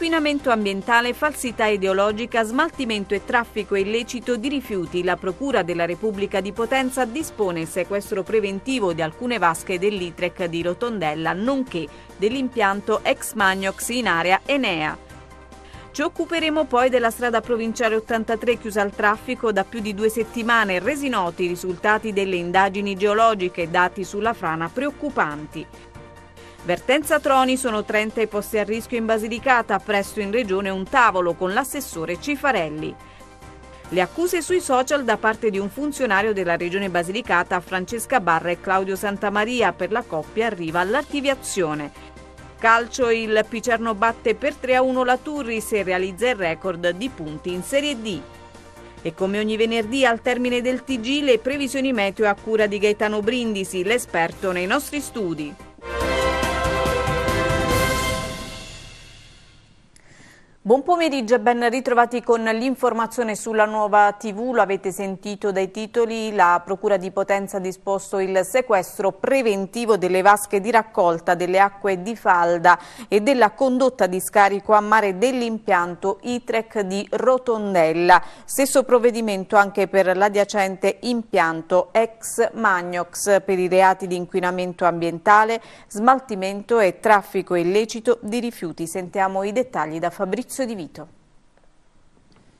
inquinamento ambientale, falsità ideologica, smaltimento e traffico illecito di rifiuti, la Procura della Repubblica di Potenza dispone il sequestro preventivo di alcune vasche dell'ITREC di Rotondella, nonché dell'impianto ex Magnox in area Enea. Ci occuperemo poi della strada provinciale 83 chiusa al traffico da più di due settimane, resi noti i risultati delle indagini geologiche e dati sulla frana preoccupanti. Vertenza Troni sono 30 i posti a rischio in Basilicata, presto in regione un tavolo con l'assessore Cifarelli. Le accuse sui social da parte di un funzionario della regione Basilicata, Francesca Barra e Claudio Santamaria, per la coppia arriva all'archiviazione. Calcio il Picerno batte per 3-1 la Turris e realizza il record di punti in Serie D. E come ogni venerdì al termine del TG le previsioni meteo a cura di Gaetano Brindisi, l'esperto nei nostri studi. Buon pomeriggio e ben ritrovati con l'informazione sulla nuova TV. Lo avete sentito dai titoli. La Procura di Potenza ha disposto il sequestro preventivo delle vasche di raccolta delle acque di falda e della condotta di scarico a mare dell'impianto ITREC di Rotondella. Stesso provvedimento anche per l'adiacente impianto ex Magnox per i reati di inquinamento ambientale, smaltimento e traffico illecito di rifiuti. Sentiamo i dettagli da Fabrizio di Vito.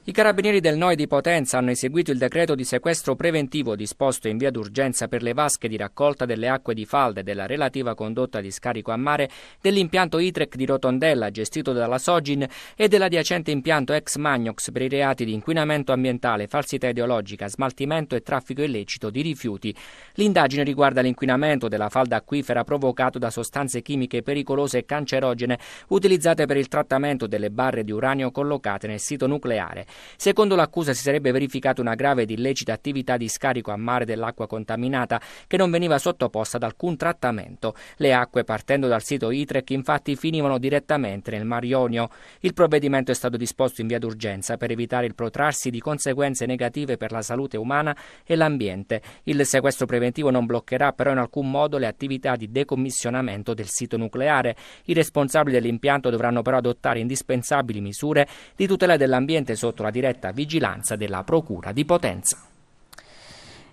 I carabinieri del NOI di Potenza hanno eseguito il decreto di sequestro preventivo disposto in via d'urgenza per le vasche di raccolta delle acque di falde e della relativa condotta di scarico a mare dell'impianto ITREC di Rotondella gestito dalla Sogin e dell'adiacente impianto ex Magnox per i reati di inquinamento ambientale, falsità ideologica, smaltimento e traffico illecito di rifiuti. L'indagine riguarda l'inquinamento della falda acquifera provocato da sostanze chimiche pericolose e cancerogene utilizzate per il trattamento delle barre di uranio collocate nel sito nucleare. Secondo l'accusa si sarebbe verificata una grave ed illecita attività di scarico a mare dell'acqua contaminata che non veniva sottoposta ad alcun trattamento. Le acque partendo dal sito ITREC infatti finivano direttamente nel Mar Ionio. Il provvedimento è stato disposto in via d'urgenza per evitare il protrarsi di conseguenze negative per la salute umana e l'ambiente. Il sequestro preventivo non bloccherà però in alcun modo le attività di decommissionamento del sito nucleare. I responsabili dell'impianto dovranno però adottare indispensabili misure di tutela dell'ambiente sotto sotto la diretta vigilanza della Procura di Potenza.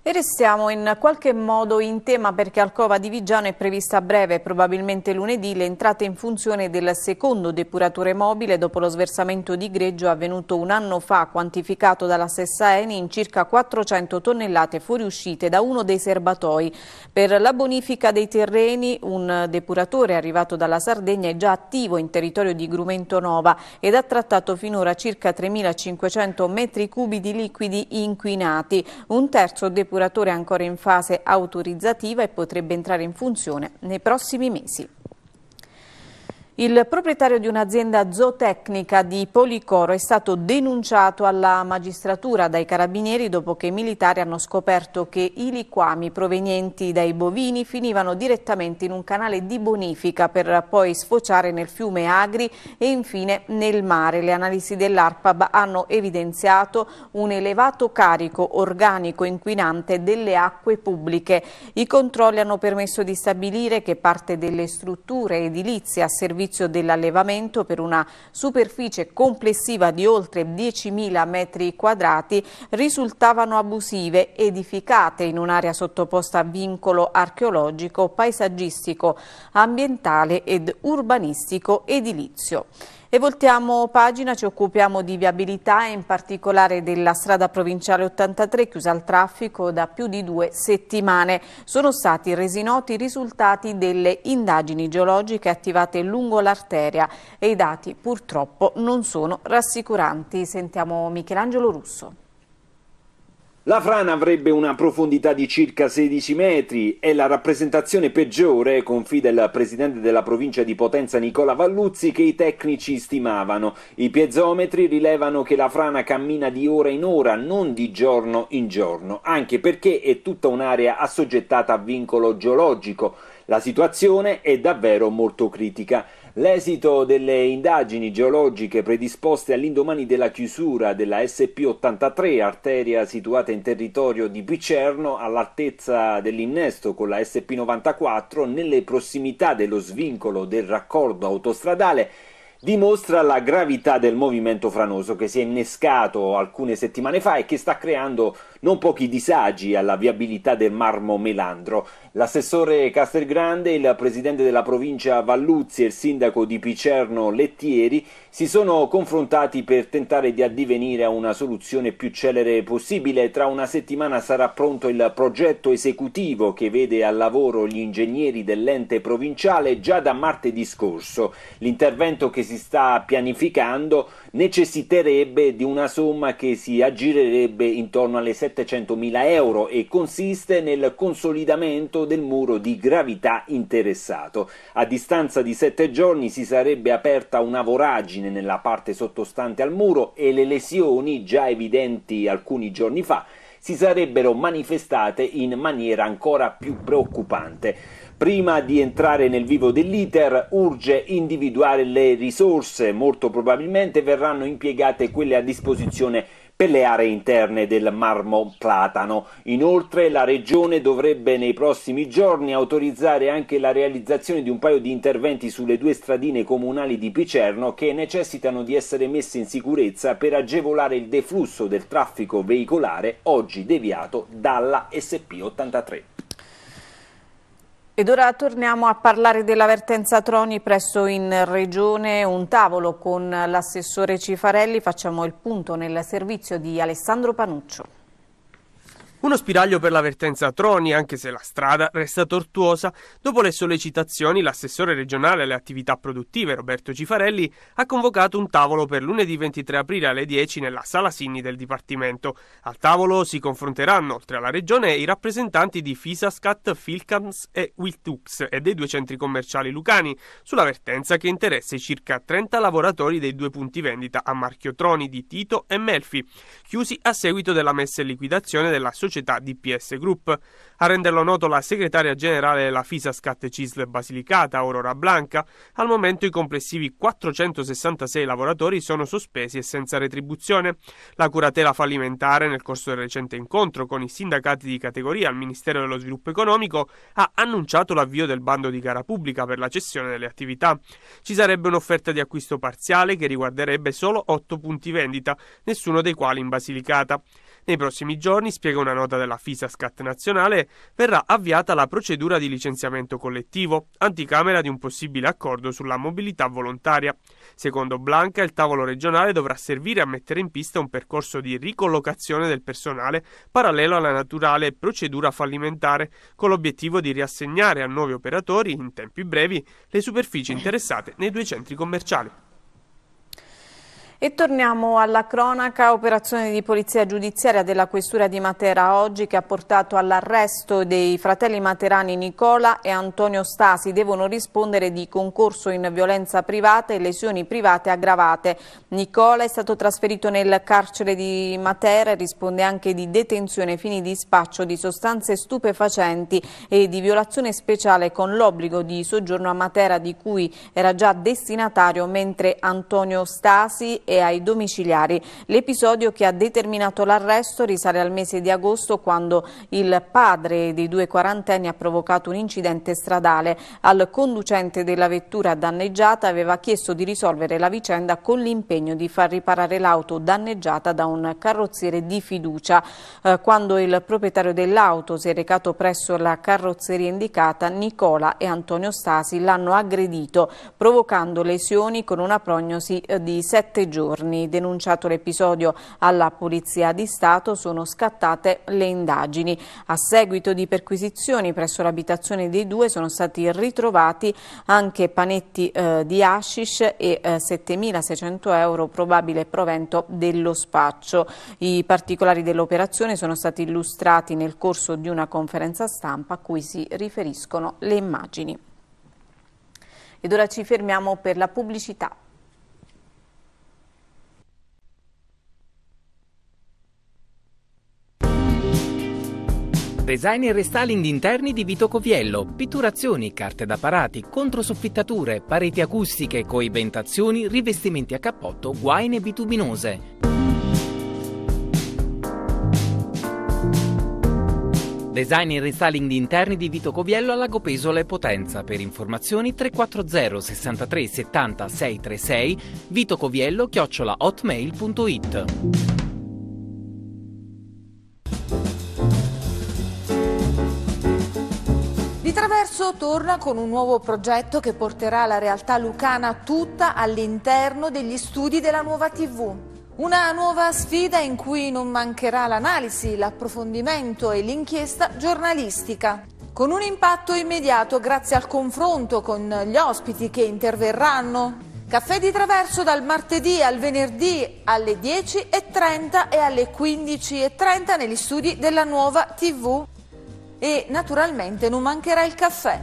E restiamo in qualche modo in tema perché Alcova di Vigiano è prevista a breve, probabilmente lunedì, l'entrata in funzione del secondo depuratore mobile dopo lo sversamento di greggio avvenuto un anno fa, quantificato dalla stessa Eni in circa 400 tonnellate fuoriuscite da uno dei serbatoi. Per la bonifica dei terreni un depuratore arrivato dalla Sardegna è già attivo in territorio di Grumento Nova ed ha trattato finora circa 3.500 metri cubi di liquidi inquinati. Un terzo depuratore depuratore è ancora in fase autorizzativa e potrebbe entrare in funzione nei prossimi mesi. Il proprietario di un'azienda zootecnica di Policoro è stato denunciato alla magistratura dai carabinieri dopo che i militari hanno scoperto che i liquami provenienti dai bovini finivano direttamente in un canale di bonifica per poi sfociare nel fiume Agri e infine nel mare. Le analisi dell'ARPAB hanno evidenziato un elevato carico organico inquinante delle acque pubbliche. I controlli hanno permesso di stabilire che parte delle strutture edilizie a servizio servizio dell'allevamento per una superficie complessiva di oltre 10.000 metri quadrati risultavano abusive, edificate in un'area sottoposta a vincolo archeologico, paesaggistico, ambientale ed urbanistico edilizio. E voltiamo pagina, ci occupiamo di viabilità e in particolare della strada provinciale 83 chiusa al traffico da più di due settimane. Sono stati resi noti i risultati delle indagini geologiche attivate lungo l'arteria e i dati purtroppo non sono rassicuranti. Sentiamo Michelangelo Russo. La frana avrebbe una profondità di circa 16 metri e la rappresentazione peggiore, confida il presidente della provincia di Potenza Nicola Valluzzi, che i tecnici stimavano. I piezometri rilevano che la frana cammina di ora in ora, non di giorno in giorno, anche perché è tutta un'area assoggettata a vincolo geologico. La situazione è davvero molto critica. L'esito delle indagini geologiche predisposte all'indomani della chiusura della SP83, arteria situata in territorio di Picerno, all'altezza dell'innesto con la SP94, nelle prossimità dello svincolo del raccordo autostradale, dimostra la gravità del movimento franoso che si è innescato alcune settimane fa e che sta creando non pochi disagi alla viabilità del marmo melandro. L'assessore Castelgrande, il presidente della provincia Valluzzi e il sindaco di Picerno Lettieri si sono confrontati per tentare di addivenire a una soluzione più celere possibile. Tra una settimana sarà pronto il progetto esecutivo che vede al lavoro gli ingegneri dell'ente provinciale già da martedì scorso. L'intervento che si sta pianificando necessiterebbe di una somma che si aggirerebbe intorno alle 700.000 euro e consiste nel consolidamento del muro di gravità interessato. A distanza di sette giorni si sarebbe aperta una voragine nella parte sottostante al muro e le lesioni, già evidenti alcuni giorni fa, si sarebbero manifestate in maniera ancora più preoccupante. Prima di entrare nel vivo dell'iter urge individuare le risorse, molto probabilmente verranno impiegate quelle a disposizione per le aree interne del Marmo Platano. Inoltre la Regione dovrebbe nei prossimi giorni autorizzare anche la realizzazione di un paio di interventi sulle due stradine comunali di Picerno che necessitano di essere messe in sicurezza per agevolare il deflusso del traffico veicolare oggi deviato dalla SP83. Ed ora torniamo a parlare dell'avvertenza Troni presso in Regione, un tavolo con l'assessore Cifarelli, facciamo il punto nel servizio di Alessandro Panuccio. Uno spiraglio per la vertenza Troni, anche se la strada resta tortuosa. Dopo le sollecitazioni, l'assessore regionale alle attività produttive, Roberto Cifarelli, ha convocato un tavolo per lunedì 23 aprile alle 10 nella sala Sinni del Dipartimento. Al tavolo si confronteranno, oltre alla regione, i rappresentanti di Fisascat, Filcams e Wiltux e dei due centri commerciali lucani sulla vertenza che interessa i circa 30 lavoratori dei due punti vendita a Marchio Troni di Tito e Melfi, chiusi a seguito della messa in liquidazione della società società DPS Group. A renderlo noto la segretaria generale della FISA Scat Cisl Basilicata, Aurora Blanca, al momento i complessivi 466 lavoratori sono sospesi e senza retribuzione. La curatela fallimentare nel corso del recente incontro con i sindacati di categoria al Ministero dello Sviluppo Economico ha annunciato l'avvio del bando di gara pubblica per la cessione delle attività. Ci sarebbe un'offerta di acquisto parziale che riguarderebbe solo 8 punti vendita, nessuno dei quali in Basilicata. Nei prossimi giorni, spiega una nota della FISASCAT nazionale, verrà avviata la procedura di licenziamento collettivo, anticamera di un possibile accordo sulla mobilità volontaria. Secondo Blanca, il tavolo regionale dovrà servire a mettere in pista un percorso di ricollocazione del personale parallelo alla naturale procedura fallimentare, con l'obiettivo di riassegnare a nuovi operatori, in tempi brevi, le superfici interessate nei due centri commerciali. E torniamo alla cronaca, operazione di polizia giudiziaria della Questura di Matera oggi che ha portato all'arresto dei fratelli materani Nicola e Antonio Stasi. Devono rispondere di concorso in violenza privata e lesioni private aggravate. Nicola è stato trasferito nel carcere di Matera e risponde anche di detenzione ai fini di spaccio di sostanze stupefacenti e di violazione speciale con l'obbligo di soggiorno a Matera di cui era già destinatario mentre Antonio Stasi e e ai domiciliari. L'episodio che ha determinato l'arresto risale al mese di agosto quando il padre dei due quarantenni ha provocato un incidente stradale. Al conducente della vettura danneggiata aveva chiesto di risolvere la vicenda con l'impegno di far riparare l'auto danneggiata da un carrozziere di fiducia. Eh, quando il proprietario dell'auto si è recato presso la carrozzeria indicata, Nicola e Antonio Stasi l'hanno aggredito, provocando lesioni con una prognosi eh, di 7 giorni giorni. Denunciato l'episodio alla Polizia di Stato sono scattate le indagini. A seguito di perquisizioni presso l'abitazione dei due sono stati ritrovati anche panetti eh, di hashish e eh, 7.600 euro probabile provento dello spaccio. I particolari dell'operazione sono stati illustrati nel corso di una conferenza stampa a cui si riferiscono le immagini. Ed ora ci fermiamo per la pubblicità. Design e restyling di interni di Vito Coviello, pitturazioni, carte da parati, controsoffittature, pareti acustiche, coibentazioni, rivestimenti a cappotto, guaine bituminose. Design e restyling di interni di Vito Coviello a Lago Pesola e Potenza. Per informazioni 340 63 70 636 vitocoviello hotmail.it. Di Traverso torna con un nuovo progetto che porterà la realtà lucana tutta all'interno degli studi della nuova TV. Una nuova sfida in cui non mancherà l'analisi, l'approfondimento e l'inchiesta giornalistica. Con un impatto immediato grazie al confronto con gli ospiti che interverranno. Caffè di Traverso dal martedì al venerdì alle 10.30 e alle 15.30 negli studi della nuova TV e naturalmente non mancherà il caffè.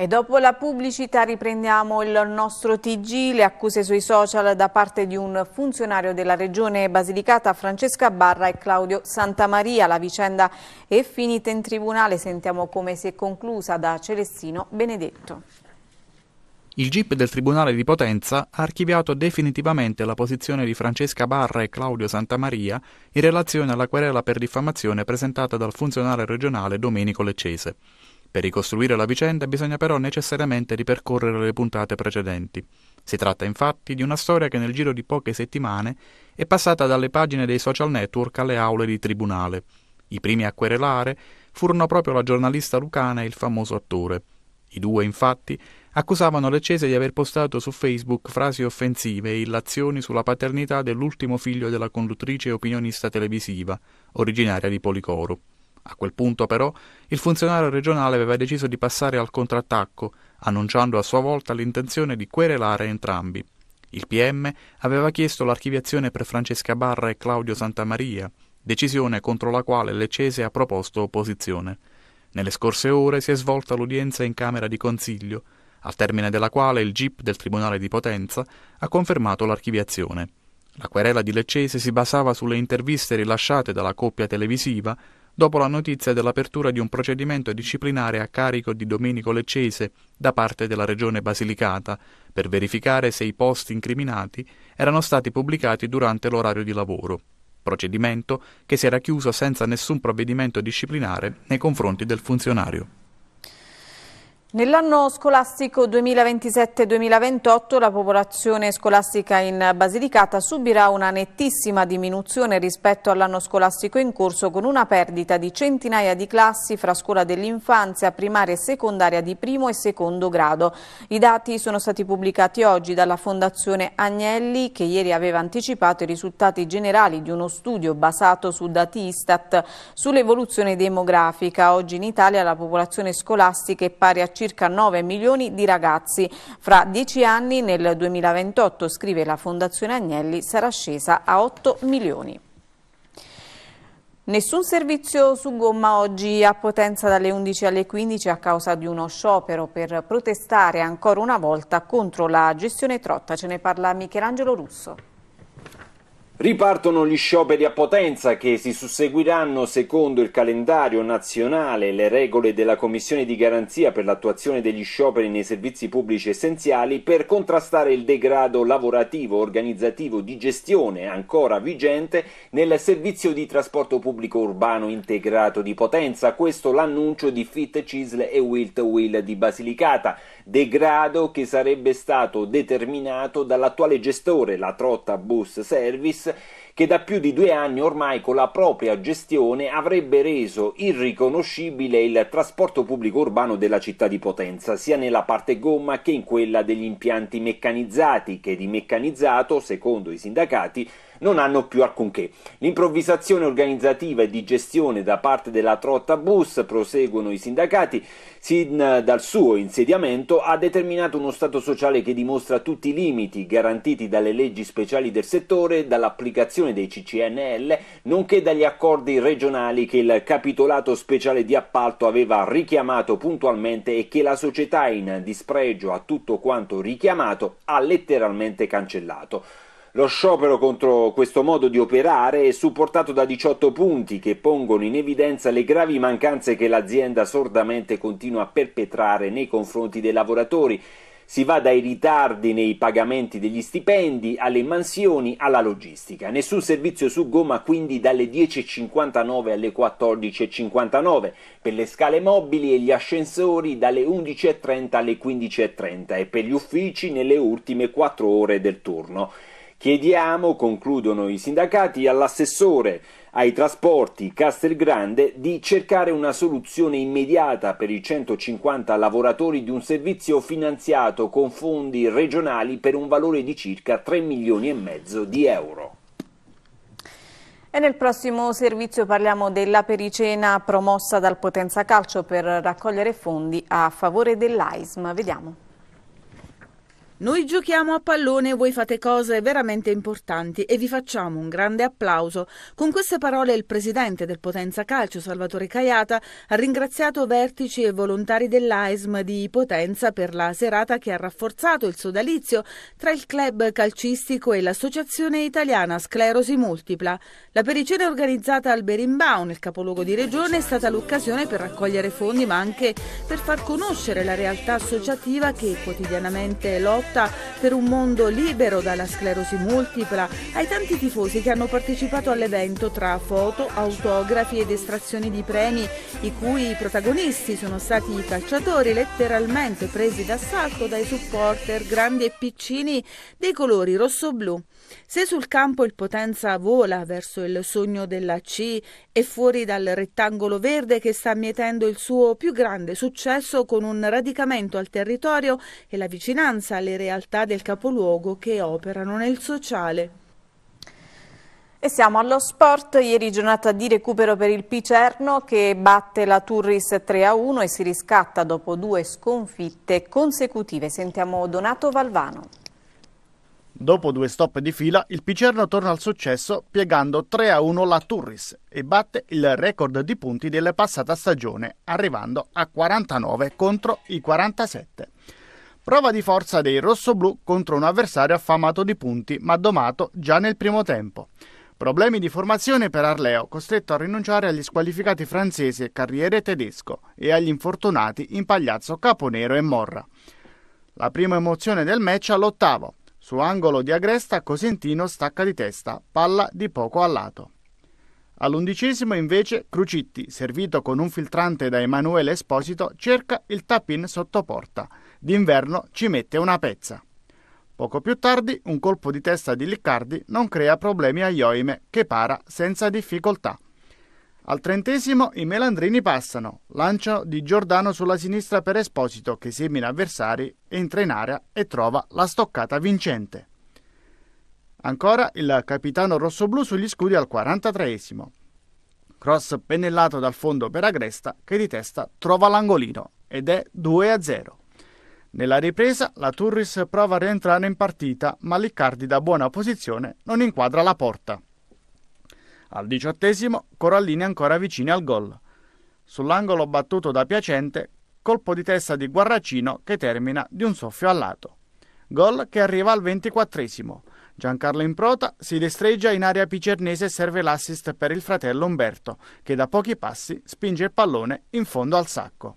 E dopo la pubblicità riprendiamo il nostro TG, le accuse sui social da parte di un funzionario della regione Basilicata, Francesca Barra e Claudio Santamaria. La vicenda è finita in tribunale, sentiamo come si è conclusa da Celestino Benedetto. Il GIP del Tribunale di Potenza ha archiviato definitivamente la posizione di Francesca Barra e Claudio Santamaria in relazione alla querela per diffamazione presentata dal funzionario regionale Domenico Leccese. Per ricostruire la vicenda bisogna però necessariamente ripercorrere le puntate precedenti. Si tratta infatti di una storia che nel giro di poche settimane è passata dalle pagine dei social network alle aule di tribunale. I primi a querelare furono proprio la giornalista lucana e il famoso attore. I due, infatti, accusavano l'Eccese di aver postato su Facebook frasi offensive e illazioni sulla paternità dell'ultimo figlio della conduttrice e opinionista televisiva, originaria di Policoro. A quel punto però il funzionario regionale aveva deciso di passare al contrattacco, annunciando a sua volta l'intenzione di querelare entrambi. Il PM aveva chiesto l'archiviazione per Francesca Barra e Claudio Santamaria, decisione contro la quale Leccese ha proposto opposizione. Nelle scorse ore si è svolta l'udienza in Camera di Consiglio, al termine della quale il GIP del Tribunale di Potenza ha confermato l'archiviazione. La querela di Leccese si basava sulle interviste rilasciate dalla coppia televisiva dopo la notizia dell'apertura di un procedimento disciplinare a carico di Domenico Leccese da parte della Regione Basilicata per verificare se i posti incriminati erano stati pubblicati durante l'orario di lavoro, procedimento che si era chiuso senza nessun provvedimento disciplinare nei confronti del funzionario. Nell'anno scolastico 2027-2028 la popolazione scolastica in Basilicata subirà una nettissima diminuzione rispetto all'anno scolastico in corso con una perdita di centinaia di classi fra scuola dell'infanzia, primaria e secondaria di primo e secondo grado. I dati sono stati pubblicati oggi dalla Fondazione Agnelli che ieri aveva anticipato i risultati generali di uno studio basato su dati Istat sull'evoluzione demografica. Oggi in Italia la popolazione scolastica è pari a circa 9 milioni di ragazzi. Fra dieci anni, nel 2028, scrive la Fondazione Agnelli, sarà scesa a 8 milioni. Nessun servizio su gomma oggi a Potenza dalle 11 alle 15 a causa di uno sciopero per protestare ancora una volta contro la gestione trotta. Ce ne parla Michelangelo Russo. Ripartono gli scioperi a Potenza che si susseguiranno secondo il calendario nazionale e le regole della Commissione di garanzia per l'attuazione degli scioperi nei servizi pubblici essenziali per contrastare il degrado lavorativo, organizzativo, di gestione ancora vigente nel servizio di trasporto pubblico urbano integrato di Potenza. Questo l'annuncio di Fit Cisle e Wilt Will di Basilicata degrado che sarebbe stato determinato dall'attuale gestore, la Trotta Bus Service, che da più di due anni ormai con la propria gestione avrebbe reso irriconoscibile il trasporto pubblico urbano della città di Potenza, sia nella parte gomma che in quella degli impianti meccanizzati, che di meccanizzato, secondo i sindacati, non hanno più alcunché. L'improvvisazione organizzativa e di gestione da parte della Trotta Bus, proseguono i sindacati, sin dal suo insediamento ha determinato uno Stato sociale che dimostra tutti i limiti garantiti dalle leggi speciali del settore, dall'applicazione dei CCNL, nonché dagli accordi regionali che il capitolato speciale di appalto aveva richiamato puntualmente e che la società in dispregio a tutto quanto richiamato ha letteralmente cancellato. Lo sciopero contro questo modo di operare è supportato da 18 punti che pongono in evidenza le gravi mancanze che l'azienda sordamente continua a perpetrare nei confronti dei lavoratori. Si va dai ritardi nei pagamenti degli stipendi alle mansioni alla logistica. Nessun servizio su gomma quindi dalle 10.59 alle 14.59 per le scale mobili e gli ascensori dalle 11.30 alle 15.30 e per gli uffici nelle ultime 4 ore del turno. Chiediamo, concludono i sindacati, all'assessore ai trasporti Castelgrande di cercare una soluzione immediata per i 150 lavoratori di un servizio finanziato con fondi regionali per un valore di circa 3 milioni e mezzo di euro. E nel prossimo servizio parliamo della pericena promossa dal Potenza Calcio per raccogliere fondi a favore dell'AISM. Vediamo. Noi giochiamo a pallone e voi fate cose veramente importanti e vi facciamo un grande applauso. Con queste parole il presidente del Potenza Calcio, Salvatore Caiata, ha ringraziato vertici e volontari dell'AISM di Potenza per la serata che ha rafforzato il sodalizio tra il club calcistico e l'Associazione Italiana Sclerosi Multipla. La pericena organizzata al Berimbau, nel capoluogo di regione, è stata l'occasione per raccogliere fondi ma anche per far conoscere la realtà associativa che quotidianamente lotta lotta per un mondo libero dalla sclerosi multipla, ai tanti tifosi che hanno partecipato all'evento tra foto, autografi ed estrazioni di premi, i cui protagonisti sono stati i calciatori letteralmente presi d'assalto dai supporter grandi e piccini dei colori rosso-blu. Se sul campo il Potenza vola verso il sogno della C e fuori dal rettangolo verde che sta mietendo il suo più grande successo con un radicamento al territorio e la vicinanza alle realtà del capoluogo che operano nel sociale. E siamo allo sport, ieri giornata di recupero per il Picerno che batte la Turris 3-1 e si riscatta dopo due sconfitte consecutive. Sentiamo Donato Valvano. Dopo due stop di fila, il Picerno torna al successo piegando 3-1 la Turris e batte il record di punti della passata stagione, arrivando a 49 contro i 47. Prova di forza dei rossoblù contro un avversario affamato di punti, ma domato già nel primo tempo. Problemi di formazione per Arleo, costretto a rinunciare agli squalificati francesi e carriere tedesco e agli infortunati in Pagliazzo, Caponero e Morra. La prima emozione del match all'ottavo. Su angolo di Agresta Cosentino stacca di testa, palla di poco a lato. All'undicesimo invece Crucitti, servito con un filtrante da Emanuele Esposito, cerca il tapin sotto porta. D'inverno ci mette una pezza. Poco più tardi un colpo di testa di Liccardi non crea problemi a Ioime che para senza difficoltà. Al trentesimo i melandrini passano, lancio di Giordano sulla sinistra per Esposito che semina avversari, entra in area e trova la stoccata vincente. Ancora il capitano rossoblù sugli scudi al 43esimo. Cross pennellato dal fondo per Agresta che di testa trova l'angolino ed è 2 0. Nella ripresa la Turris prova a rientrare in partita ma Liccardi da buona posizione non inquadra la porta. Al diciottesimo Corallini ancora vicini al gol. Sull'angolo battuto da Piacente, colpo di testa di Guarracino che termina di un soffio a lato. Gol che arriva al ventiquattresimo. Giancarlo Improta si destreggia in area picernese e serve l'assist per il fratello Umberto, che da pochi passi spinge il pallone in fondo al sacco.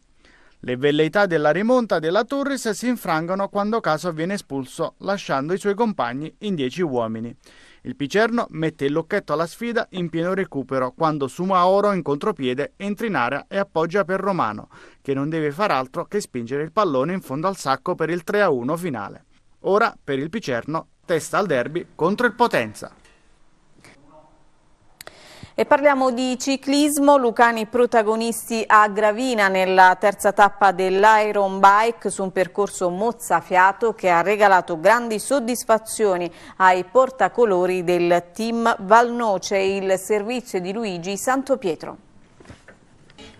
Le velleità della rimonta della Turris si infrangono quando Caso viene espulso, lasciando i suoi compagni in dieci uomini. Il Picerno mette il locchetto alla sfida in pieno recupero quando Sumaoro in contropiede entra in area e appoggia per Romano, che non deve far altro che spingere il pallone in fondo al sacco per il 3-1 finale. Ora, per il Picerno, testa al derby contro il Potenza. E parliamo di ciclismo, Lucani protagonisti a Gravina nella terza tappa dell'Iron Bike su un percorso mozzafiato che ha regalato grandi soddisfazioni ai portacolori del team Valnoce, il servizio di Luigi Santopietro.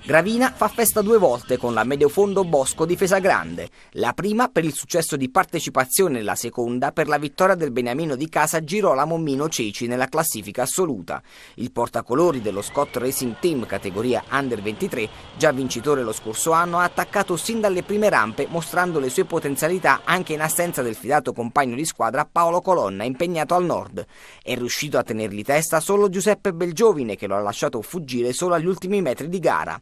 Gravina fa festa due volte con la Mediofondo Bosco Difesa Grande, la prima per il successo di partecipazione e la seconda per la vittoria del beniamino di casa Girolamo Mino Ceci nella classifica assoluta. Il portacolori dello Scott Racing Team categoria Under 23, già vincitore lo scorso anno, ha attaccato sin dalle prime rampe mostrando le sue potenzialità anche in assenza del fidato compagno di squadra Paolo Colonna impegnato al nord. È riuscito a tenergli testa solo Giuseppe Belgiovine che lo ha lasciato fuggire solo agli ultimi metri di gara.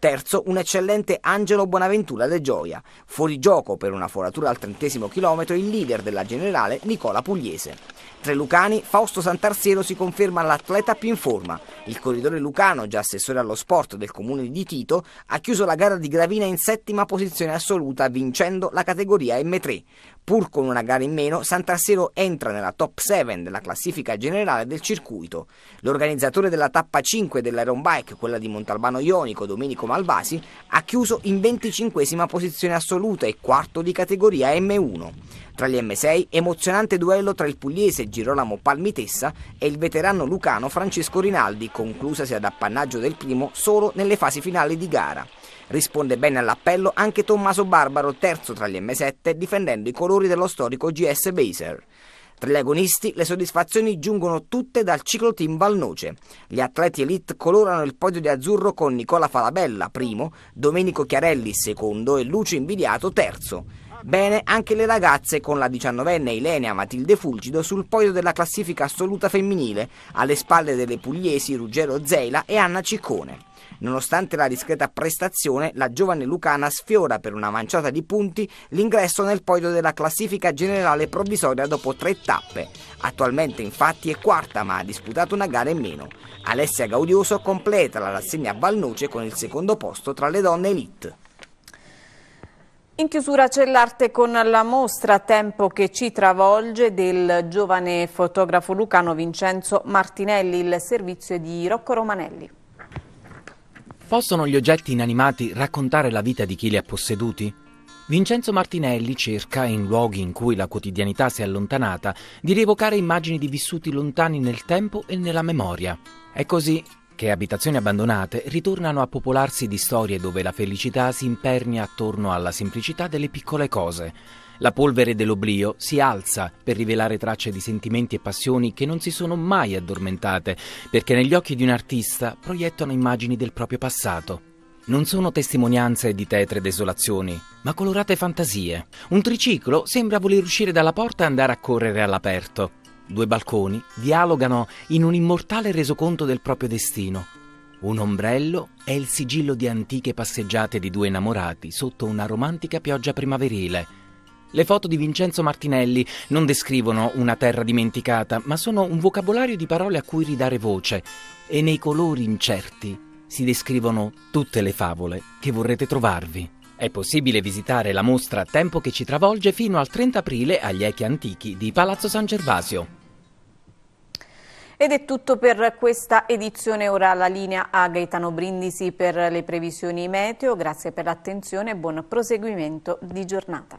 Terzo, un eccellente Angelo Bonaventura De Gioia, fuori gioco per una foratura al trentesimo chilometro il leader della generale Nicola Pugliese. Tra i lucani, Fausto Santarsiero si conferma l'atleta più in forma. Il corridore lucano, già assessore allo sport del comune di Tito, ha chiuso la gara di Gravina in settima posizione assoluta, vincendo la categoria M3. Pur con una gara in meno, Santarsiero entra nella top 7 della classifica generale del circuito. L'organizzatore della tappa 5 dell'Aeronbike, quella di Montalbano Ionico, Domenico Malvasi, ha chiuso in 25 posizione assoluta e quarto di categoria M1. Tra gli M6 emozionante duello tra il pugliese Girolamo Palmitessa e il veterano lucano Francesco Rinaldi, conclusasi ad appannaggio del primo solo nelle fasi finali di gara. Risponde bene all'appello anche Tommaso Barbaro, terzo tra gli M7, difendendo i colori dello storico GS Baser. Tra gli agonisti le soddisfazioni giungono tutte dal ciclo team Valnoce. Gli atleti elite colorano il podio di azzurro con Nicola Falabella primo, Domenico Chiarelli secondo e Lucio Invidiato terzo. Bene anche le ragazze con la 19enne Ilenia Matilde Fulgido sul podio della classifica assoluta femminile, alle spalle delle pugliesi Ruggero Zeila e Anna Ciccone. Nonostante la discreta prestazione, la giovane lucana sfiora per una manciata di punti l'ingresso nel podio della classifica generale provvisoria dopo tre tappe. Attualmente infatti è quarta ma ha disputato una gara in meno. Alessia Gaudioso completa la rassegna Valnoce con il secondo posto tra le donne elite. In chiusura c'è l'arte con la mostra Tempo che ci travolge del giovane fotografo lucano Vincenzo Martinelli, il servizio di Rocco Romanelli. Possono gli oggetti inanimati raccontare la vita di chi li ha posseduti? Vincenzo Martinelli cerca, in luoghi in cui la quotidianità si è allontanata, di rievocare immagini di vissuti lontani nel tempo e nella memoria. È così che abitazioni abbandonate ritornano a popolarsi di storie dove la felicità si impernia attorno alla semplicità delle piccole cose. La polvere dell'oblio si alza per rivelare tracce di sentimenti e passioni che non si sono mai addormentate, perché negli occhi di un artista proiettano immagini del proprio passato. Non sono testimonianze di tetre desolazioni, ma colorate fantasie. Un triciclo sembra voler uscire dalla porta e andare a correre all'aperto. Due balconi dialogano in un immortale resoconto del proprio destino. Un ombrello è il sigillo di antiche passeggiate di due innamorati sotto una romantica pioggia primaverile. Le foto di Vincenzo Martinelli non descrivono una terra dimenticata, ma sono un vocabolario di parole a cui ridare voce, e nei colori incerti si descrivono tutte le favole che vorrete trovarvi. È possibile visitare la mostra Tempo che ci travolge fino al 30 aprile agli Echi Antichi di Palazzo San Gervasio. Ed è tutto per questa edizione, ora la linea a Gaetano Brindisi per le previsioni meteo, grazie per l'attenzione e buon proseguimento di giornata.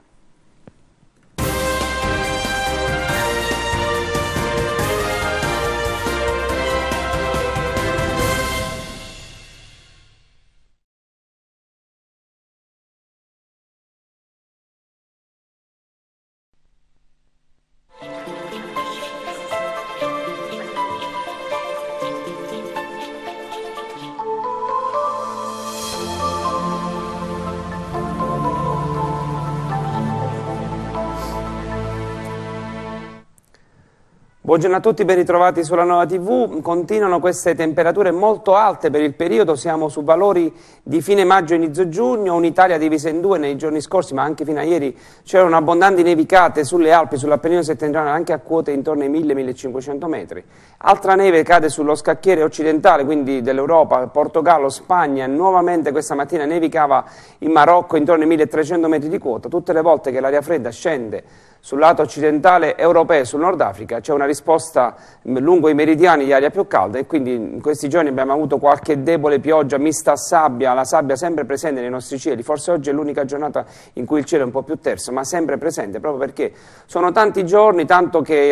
Buongiorno a tutti, ben ritrovati sulla Nuova TV. Continuano queste temperature molto alte per il periodo, siamo su valori di fine maggio e inizio giugno, un'Italia divisa in due nei giorni scorsi, ma anche fino a ieri c'erano abbondanti nevicate sulle Alpi, sull'Appennino settentrionale, anche a quote intorno ai 1000-1500 metri. Altra neve cade sullo scacchiere occidentale, quindi dell'Europa, Portogallo, Spagna, nuovamente questa mattina nevicava in Marocco intorno ai 1300 metri di quota. Tutte le volte che l'aria fredda scende sul lato occidentale europeo e sul Nord Africa c'è una risposta mm, lungo i meridiani di aria più calda e quindi in questi giorni abbiamo avuto qualche debole pioggia mista a sabbia, la sabbia sempre presente nei nostri cieli, forse oggi è l'unica giornata in cui il cielo è un po' più terso, ma sempre presente proprio perché sono tanti giorni, tanto che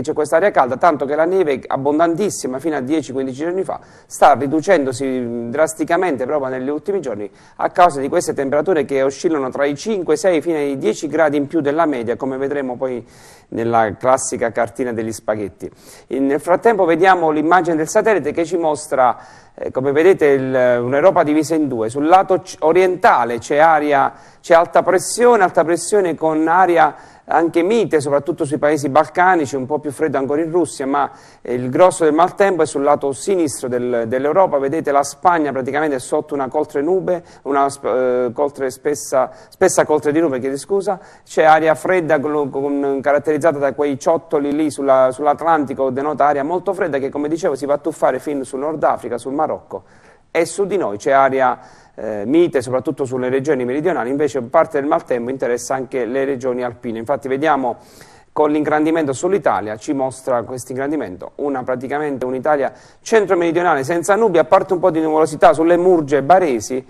c'è quest'aria calda, tanto che la neve abbondantissima fino a 10-15 giorni fa sta riducendosi mm, drasticamente proprio negli ultimi giorni a causa di queste temperature che oscillano tra i 5, 6 fino ai 10 gradi in più della media come vedremo poi nella classica cartina degli spaghetti. In, nel frattempo vediamo l'immagine del satellite che ci mostra, eh, come vedete, un'Europa divisa in due. Sul lato orientale c'è alta pressione, alta pressione con aria anche mite, soprattutto sui paesi balcanici, un po' più freddo ancora in Russia, ma eh, il grosso del maltempo è sul lato sinistro del, dell'Europa, vedete la Spagna praticamente è sotto una coltre nube, una eh, coltre spessa, spessa, coltre di nube, chiedi scusa, c'è aria fredda con, con, caratterizzata da quei ciottoli lì sull'Atlantico, sull denota aria molto fredda che come dicevo si va a tuffare fin sul Nord Africa, sul Marocco e su di noi c'è aria eh, mite, soprattutto sulle regioni meridionali, invece parte del maltempo interessa anche le regioni alpine. Infatti vediamo con l'ingrandimento sull'Italia, ci mostra questo ingrandimento, una praticamente un'Italia centro-meridionale senza nubi, a parte un po' di nuvolosità sulle Murge baresi,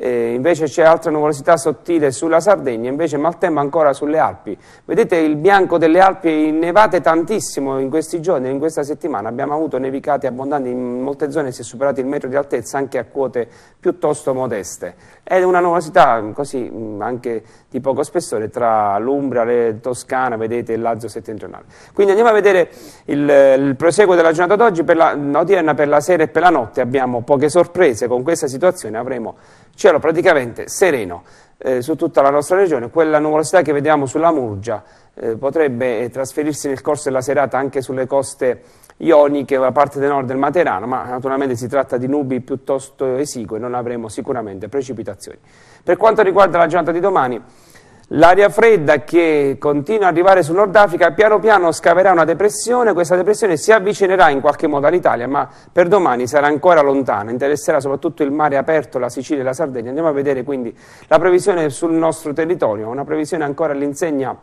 eh, invece c'è altra nuvolosità sottile sulla Sardegna, invece maltempo ancora sulle Alpi. Vedete il bianco delle Alpi nevate tantissimo in questi giorni, in questa settimana abbiamo avuto nevicate abbondanti, in molte zone si è superato il metro di altezza anche a quote piuttosto modeste. È una nuvolosità mm, così mm, anche di poco spessore tra l'Umbria, la Toscana, vedete il Lazio settentrionale. Quindi andiamo a vedere il, il proseguo della giornata d'oggi, per la, odierna per la sera e per la notte abbiamo poche sorprese, con questa situazione avremo cielo praticamente sereno eh, su tutta la nostra regione, quella nuvolosità che vediamo sulla Murgia eh, potrebbe eh, trasferirsi nel corso della serata anche sulle coste ioniche o la parte del nord del Materano, ma naturalmente si tratta di nubi piuttosto esigue, non avremo sicuramente precipitazioni. Per quanto riguarda la giornata di domani, L'aria fredda che continua ad arrivare sul Nord Africa piano piano scaverà una depressione, questa depressione si avvicinerà in qualche modo all'Italia, ma per domani sarà ancora lontana, interesserà soprattutto il mare aperto, la Sicilia e la Sardegna. Andiamo a vedere quindi la previsione sul nostro territorio, una previsione ancora all'insegna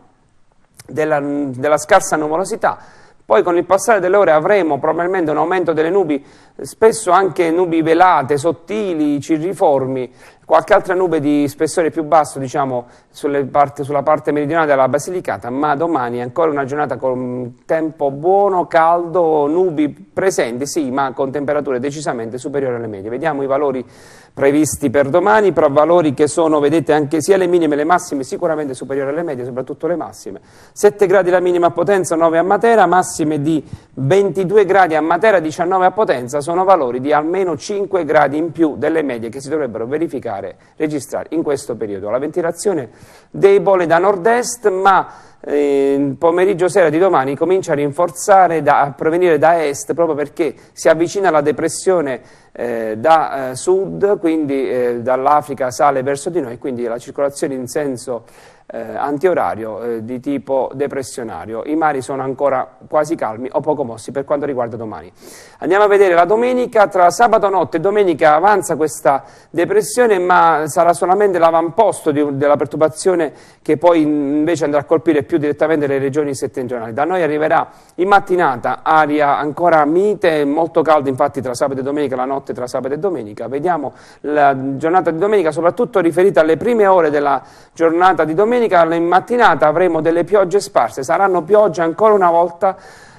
della, della scarsa numerosità. Poi con il passare delle ore avremo probabilmente un aumento delle nubi, spesso anche nubi velate, sottili, cirriformi qualche altra nube di spessore più basso diciamo, parte, sulla parte meridionale della Basilicata, ma domani ancora una giornata con tempo buono, caldo, nubi presenti, sì, ma con temperature decisamente superiori alle medie. Vediamo i valori previsti per domani, però valori che sono, vedete, anche sia le minime che le massime, sicuramente superiori alle medie, soprattutto le massime. 7 gradi la minima a potenza, 9 a Matera, massime di 22 gradi a Matera, 19 a potenza, sono valori di almeno 5 gradi in più delle medie che si dovrebbero verificare, registrare in questo periodo. La ventilazione debole da nord-est, ma il pomeriggio sera di domani comincia a rinforzare da, a provenire da est proprio perché si avvicina la depressione eh, da eh, sud, quindi eh, dall'Africa sale verso di noi, quindi la circolazione in senso eh, antiorario eh, di tipo depressionario. I mari sono ancora quasi calmi o poco mossi per quanto riguarda domani. Andiamo a vedere la domenica, tra sabato notte e domenica avanza questa depressione, ma sarà solamente l'avamposto della perturbazione che poi invece andrà a colpire più direttamente le regioni settentrionali. Da noi arriverà in mattinata aria ancora mite, molto calda infatti tra sabato e domenica, la notte tra sabato e domenica. Vediamo la giornata di domenica soprattutto riferita alle prime ore della giornata di domenica domenica in mattinata avremo delle piogge sparse, saranno piogge ancora una volta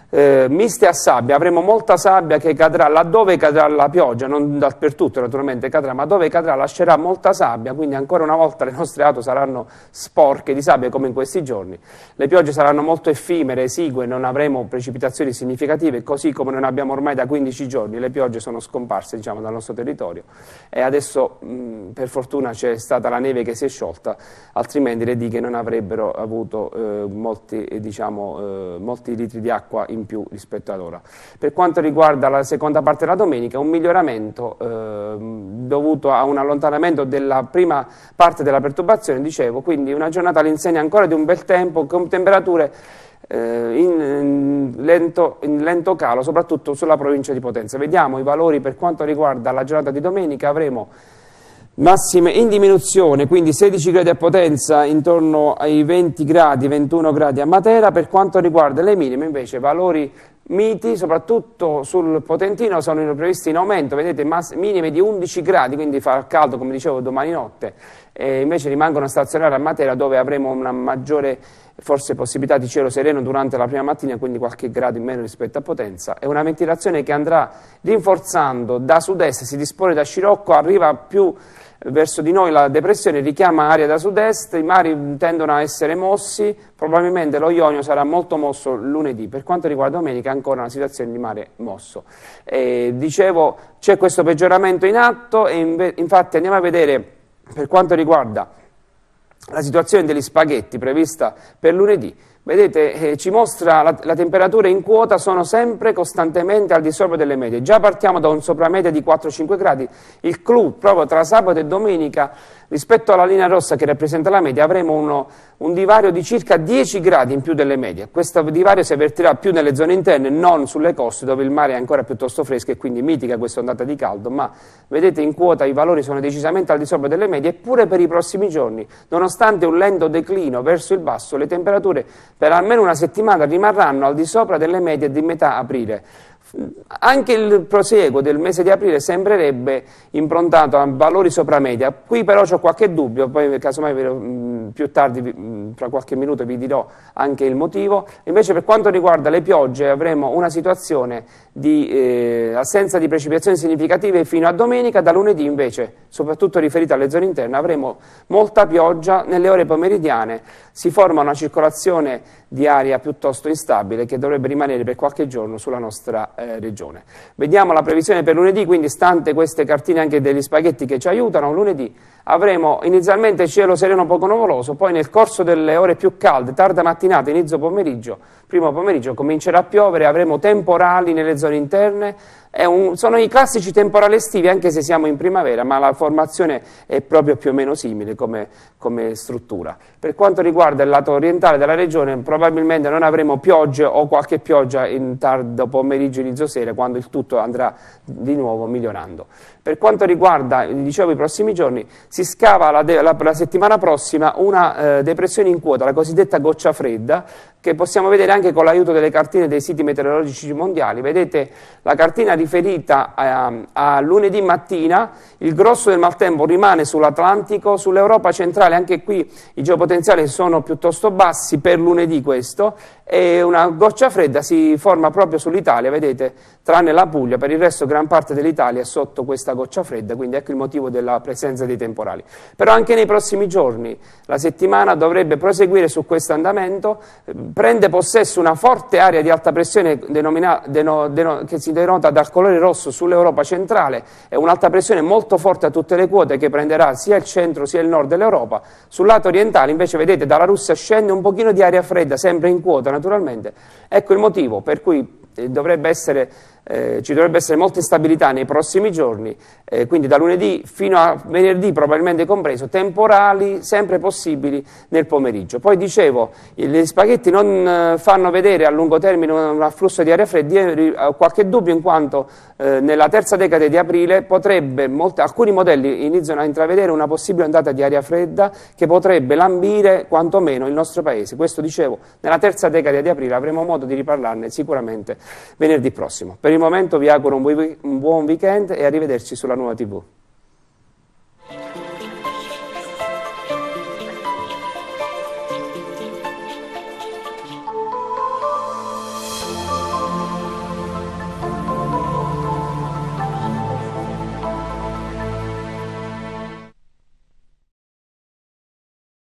eh, miste a sabbia, avremo molta sabbia che cadrà laddove cadrà la pioggia, non dappertutto naturalmente cadrà, ma dove cadrà lascerà molta sabbia, quindi ancora una volta le nostre auto saranno sporche di sabbia come in questi giorni. Le piogge saranno molto effimere, esigue, non avremo precipitazioni significative, così come non abbiamo ormai da 15 giorni, le piogge sono scomparse diciamo, dal nostro territorio e adesso mh, per fortuna c'è stata la neve che si è sciolta, altrimenti le dighe non avrebbero avuto eh, molti, diciamo, eh, molti litri di acqua in in più rispetto ad ora. Per quanto riguarda la seconda parte della domenica, un miglioramento eh, dovuto a un allontanamento della prima parte della perturbazione, dicevo, quindi una giornata all'insegna ancora di un bel tempo con temperature eh, in lento, in lento, calo, soprattutto sulla provincia di Potenza. Vediamo i valori per quanto riguarda la giornata di domenica, avremo massime in diminuzione, quindi 16 gradi a potenza intorno ai 20 gradi, 21 gradi a Matera, per quanto riguarda le minime invece valori miti, soprattutto sul Potentino sono previsti in aumento, vedete minime di 11 gradi, quindi fa caldo come dicevo domani notte, e invece rimangono stazionari a Matera dove avremo una maggiore forse possibilità di cielo sereno durante la prima mattina, quindi qualche grado in meno rispetto a potenza, e una ventilazione che andrà rinforzando da sud-est, si dispone da Scirocco, arriva più verso di noi la depressione richiama aria da sud-est, i mari tendono a essere mossi, probabilmente lo Ionio sarà molto mosso lunedì, per quanto riguarda domenica ancora una situazione di mare mosso. E, dicevo c'è questo peggioramento in atto e infatti andiamo a vedere per quanto riguarda la situazione degli spaghetti prevista per lunedì vedete, eh, ci mostra la, la, temperatura in quota sono sempre costantemente al di sopra delle medie. Già partiamo da un sopra di 4-5 gradi. Il clou, proprio tra sabato e domenica Rispetto alla linea rossa che rappresenta la media avremo uno, un divario di circa 10 gradi in più delle medie. Questo divario si avvertirà più nelle zone interne, non sulle coste dove il mare è ancora piuttosto fresco e quindi mitica questa ondata di caldo, ma vedete in quota i valori sono decisamente al di sopra delle medie eppure per i prossimi giorni, nonostante un lento declino verso il basso, le temperature per almeno una settimana rimarranno al di sopra delle medie di metà aprile. Anche il prosieguo del mese di aprile sembrerebbe improntato a valori sopra media, qui però ho qualche dubbio, poi casomai mm, più tardi, tra mm, qualche minuto, vi dirò anche il motivo. Invece per quanto riguarda le piogge avremo una situazione di eh, assenza di precipitazioni significative fino a domenica, da lunedì invece, soprattutto riferita alle zone interne, avremo molta pioggia nelle ore pomeridiane, si forma una circolazione di aria piuttosto instabile che dovrebbe rimanere per qualche giorno sulla nostra eh, regione. Vediamo la previsione per lunedì, quindi stante queste cartine anche degli spaghetti che ci aiutano, lunedì avremo inizialmente cielo sereno poco nuvoloso, poi nel corso delle ore più calde, tarda mattinata, inizio pomeriggio, primo pomeriggio comincerà a piovere, avremo temporali nelle zone interne, un, sono i classici temporali estivi, anche se siamo in primavera, ma la formazione è proprio più o meno simile come, come struttura. Per quanto riguarda il lato orientale della regione, probabilmente non avremo piogge o qualche pioggia in tardo pomeriggio, inizio sera, quando il tutto andrà di nuovo migliorando. Per quanto riguarda dicevo, i prossimi giorni, si scava la, la, la settimana prossima una eh, depressione in quota, la cosiddetta goccia fredda, che possiamo vedere anche con l'aiuto delle cartine dei siti meteorologici mondiali. Vedete la cartina riferita a, ehm, a lunedì mattina, il grosso del maltempo rimane sull'Atlantico, sull'Europa centrale, anche qui i geopotenziali sono piuttosto bassi per lunedì questo, e una goccia fredda si forma proprio sull'Italia, vedete, tranne la Puglia, per il resto gran parte dell'Italia è sotto questa goccia fredda, quindi ecco il motivo della presenza dei temporali. Però anche nei prossimi giorni la settimana dovrebbe proseguire su questo andamento, ehm, prende possesso una forte area di alta pressione denomina, deno, deno, che si denota dal colore rosso sull'Europa centrale è un'alta pressione molto forte a tutte le quote che prenderà sia il centro sia il nord dell'Europa. Sul lato orientale invece vedete dalla Russia scende un pochino di aria fredda, sempre in quota naturalmente. Ecco il motivo per cui eh, dovrebbe essere eh, ci dovrebbe essere molta stabilità nei prossimi giorni, eh, quindi da lunedì fino a venerdì probabilmente compreso, temporali sempre possibili nel pomeriggio. Poi dicevo, gli spaghetti non eh, fanno vedere a lungo termine un afflusso di aria fredda, ho qualche dubbio in quanto eh, nella terza decade di aprile potrebbe, molti, alcuni modelli iniziano a intravedere una possibile ondata di aria fredda che potrebbe lambire quantomeno il nostro paese. Questo dicevo, nella terza decade di aprile avremo modo di riparlarne sicuramente venerdì prossimo. Per il momento vi auguro un buon weekend e arrivederci sulla nuova TV.